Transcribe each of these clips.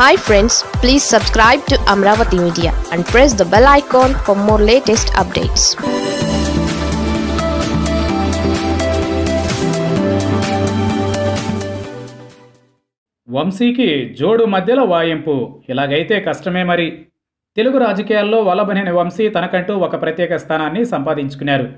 hi friends please subscribe to Amaravati media and press the bell icon for more latest updates వంశీకి జోడు మధ్యలో వాయింపు ఇలాగైతే కష్టమే మరి తెలుగు రాజకీయాల్లో వల్లభనేని వంశీ తనకంటూ ఒక ప్రత్యేక స్థానాన్ని సంపాదించుకున్నారు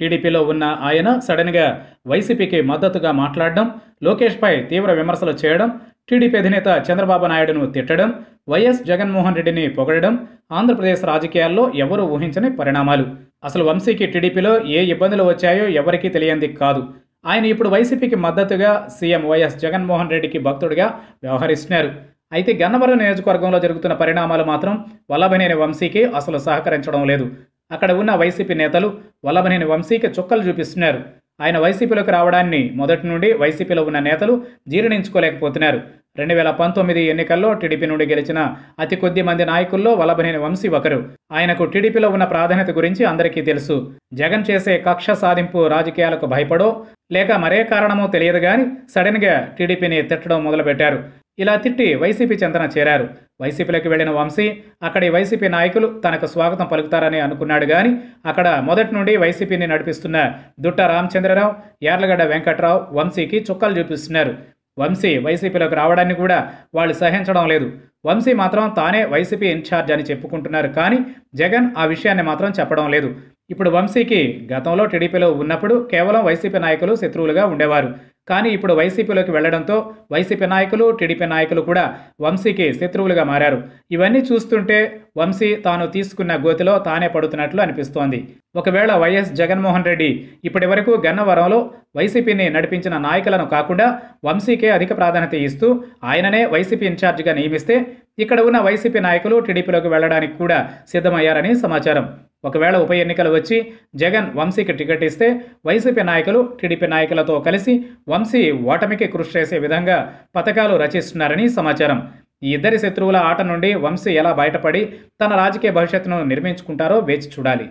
టీడీపీలో ఉన్న ఆయన సడన్గా వైసీపీకి మద్దతుగా మాట్లాడడం లోకేష్పై తీవ్ర విమర్శలు చేయడం టీడీపీ అధినేత చంద్రబాబు నాయుడును తిట్టడం వైఎస్ జగన్మోహన్ రెడ్డిని పొగడడం ఆంధ్రప్రదేశ్ రాజకీయాల్లో ఎవరూ ఊహించని పరిణామాలు అసలు వంశీకి టీడీపీలో ఏ ఇబ్బందులు వచ్చాయో ఎవరికీ తెలియంది కాదు ఆయన ఇప్పుడు వైసీపీకి మద్దతుగా సీఎం వైఎస్ జగన్మోహన్ రెడ్డికి భక్తుడిగా వ్యవహరిస్తున్నారు అయితే గన్నవరం నియోజకవర్గంలో జరుగుతున్న పరిణామాలు మాత్రం వల్లభనేని వంశీకి అసలు సహకరించడం లేదు అక్కడ ఉన్న వైసీపీ నేతలు వల్లభనేని వంశీకి చుక్కలు చూపిస్తున్నారు ఆయన వైసీపీలోకి రావడాన్ని మొదటి నుండి వైసీపీలో ఉన్న నేతలు జీర్ణించుకోలేకపోతున్నారు రెండు వేల పంతొమ్మిది ఎన్నికల్లో టీడీపీ నుండి గెలిచిన అతి కొద్ది మంది నాయకుల్లో వలభనేని వంశీ ఒకరు ఆయనకు టీడీపీలో ఉన్న ప్రాధాన్యత గురించి అందరికీ తెలుసు జగన్ చేసే కక్ష సాధింపు రాజకీయాలకు భయపడో లేక మరే కారణమో తెలియదు కానీ సడన్గా టీడీపీని తిట్టడం మొదలుపెట్టారు ఇలా తిట్టి వైసీపీ చెందన చేరారు వైసీపీలోకి వెళ్లిన వంశీ అక్కడి వైసీపీ నాయకులు తనకు స్వాగతం పలుకుతారని అనుకున్నాడు కానీ అక్కడ మొదటి నుండి వైసీపీని నడిపిస్తున్న దుట్ట రామచంద్రరావు యార్లగడ్డ వెంకట్రావు వంశీకి చుక్కలు చూపిస్తున్నారు వంశీ వైసీపీలోకి రావడాన్ని కూడా వాళ్ళు సహించడం లేదు వంశీ మాత్రం తానే వైసీపీ ఇన్ఛార్జ్ అని చెప్పుకుంటున్నారు కానీ జగన్ ఆ విషయాన్ని మాత్రం చెప్పడం లేదు ఇప్పుడు వంశీకి గతంలో టీడీపీలో ఉన్నప్పుడు కేవలం వైసీపీ నాయకులు శత్రువులుగా ఉండేవారు కానీ ఇప్పుడు వైసీపీలోకి వెళ్లడంతో వైసీపీ నాయకులు టీడీపీ నాయకులు కూడా వంశీకి శత్రువులుగా మారారు ఇవన్నీ చూస్తుంటే వంశీ తాను తీసుకున్న గోతిలో తానే పడుతున్నట్లు అనిపిస్తోంది ఒకవేళ వైఎస్ జగన్మోహన్ రెడ్డి ఇప్పటి వరకు గన్నవరంలో వైసీపీని నడిపించిన నాయకులను కాకుండా వంశీకే అధిక ప్రాధాన్యత ఇస్తూ ఆయననే వైసీపీ ఇన్ఛార్జిగా నియమిస్తే ఇక్కడ ఉన్న వైసీపీ నాయకులు టీడీపీలోకి వెళ్లడానికి కూడా సిద్ధమయ్యారని సమాచారం ఒకవేళ ఉప ఎన్నికలు వచ్చి జగన్ వంశీకి టికెట్ ఇస్తే వైసీపీ నాయకులు టీడీపీ నాయకులతో కలిసి వంశీ ఓటమికి కృషి చేసే విధంగా పథకాలు రచిస్తున్నారని సమాచారం ఈ ఇద్దరి శత్రువుల ఆట నుండి వంశీ ఎలా బయటపడి తన రాజకీయ భవిష్యత్తును నిర్మించుకుంటారో వేచి చూడాలి